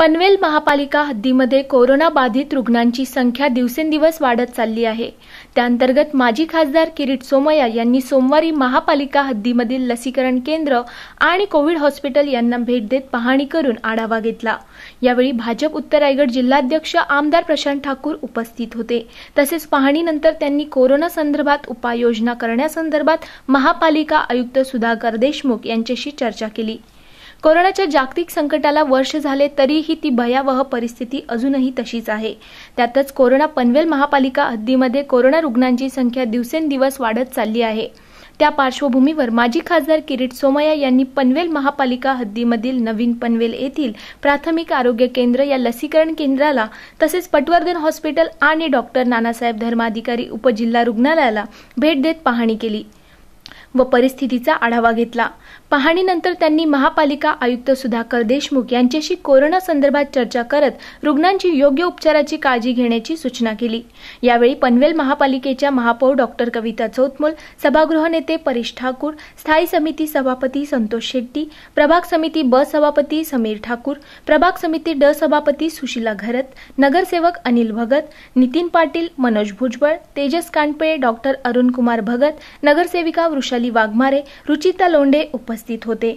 पनवेल महापालिका हद्दीमध्ये कोरोना बाधित रुग्णांची संख्या दिवसेंदिवस वाढत चालली आहे त्याअंतर्गत माजी खासदार किरीट सोमय्या यांनी सोमवारी महापालिका हद्दीमधील लसीकरण केंद्र आणि कोविड हॉस्पिटल यांना भेट देत पाहणी करून आढावा घेतला यावेळी भाजप उत्तर रायगड जिल्हाध्यक्ष आमदार प्रशांत ठाकूर उपस्थित होते तसेच पाहणीनंतर त्यांनी कोरोना संदर्भात उपाययोजना करण्यासंदर्भात महापालिका आयुक्त सुधाकर देशमुख यांच्याशी चर्चा केली कोरोनाच्या जागतिक संकटाला वर्ष झाले तरीही ती भयावह परिस्थिती अजूनही तशीच आहे त्यातच कोरोना पनवेल महापालिका हद्दीमध्ये कोरोना रुग्णांची संख्या दिवसेंदिवस वाढत चालली आहे त्या पार्श्वभूमीवर माजी खासदार किरीट सोमय्या यांनी पनवेल महापालिका हद्दीमधील नवीन पनवेल येथील प्राथमिक आरोग्य केंद्र या लसीकरण केंद्राला तसेच पटवर्धन हॉस्पिटल आणि डॉक्टर नानासाहेब धर्माधिकारी उपजिल्हा रुग्णालयाला भेट देत पाहणी केली व परिस्थितीचा आढावा घेतला पाहणीनंतर त्यांनी महापालिका आयुक्त सुधाकर देशमुख यांच्याशी कोरोना संदर्भात चर्चा करत रुग्णांची योग्य उपचाराची काळजी घेण्याची सूचना केली यावेळी पनवेल महापालिकेच्या महापौर डॉक्टर कविता चौतमोल सभागृह नेते परेश ठाकूर स्थायी समिती सभापती संतोष शेट्टी प्रभाग समिती ब सभापती समीर ठाकूर प्रभाग समिती ड सभापती सुशीला घरत नगरसेवक अनिल भगत नितीन पाटील मनोज भुजबळ तेजस कानपे डॉक्टर अरुण कुमार भगत नगरसेविका वृषा वाघमारे रुचिता लोंढे उपस्थित होते